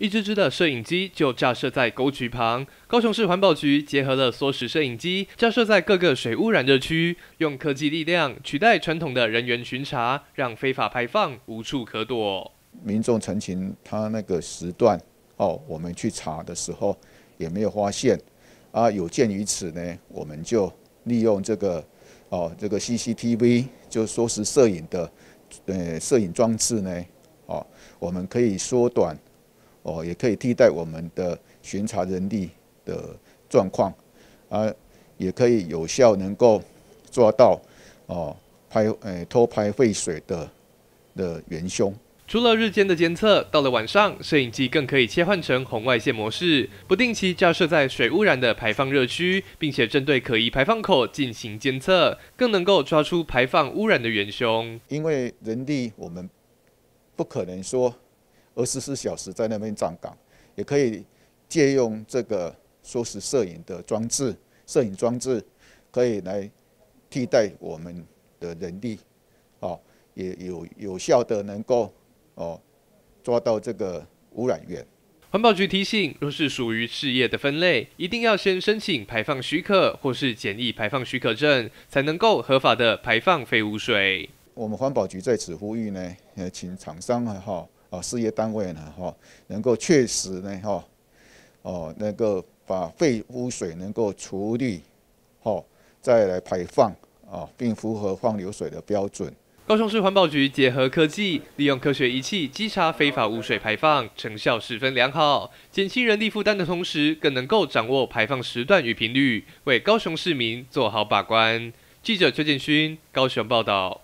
一支支的摄影机就架设在沟渠旁。高雄市环保局结合了缩时摄影机，架设在各个水污染热区，用科技力量取代传统的人员巡查，让非法排放无处可躲。民众澄清他那个时段哦，我们去查的时候也没有发现。啊，有鉴于此呢，我们就利用这个哦，这个 CCTV 就缩时摄影的呃摄影装置呢，哦，我们可以缩短。哦，也可以替代我们的巡查人力的状况，啊，也可以有效能够抓到哦拍诶偷拍废水的的元凶。除了日间的监测，到了晚上，摄影机更可以切换成红外线模式，不定期照射在水污染的排放热区，并且针对可疑排放口进行监测，更能够抓出排放污染的元凶。因为人力我们不可能说。二十四小时在那边站岗，也可以借用这个说是摄影的装置，摄影装置可以来替代我们的人力，啊，也有有效的能够哦抓到这个污染源。环保局提醒，若是属于事业的分类，一定要先申请排放许可或是简易排放许可证，才能够合法的排放废污水。我们环保局在此呼吁呢，呃，请厂商哈。啊，事业单位呢，哈，能够确实呢，哈，哦，能够把废污水能够处理，哈，再来排放啊，并符合放流水的标准。高雄市环保局结合科技，利用科学仪器稽查非法污水排放，成效十分良好，减轻人力负担的同时，更能够掌握排放时段与频率，为高雄市民做好把关。记者邱建勋，高雄报道。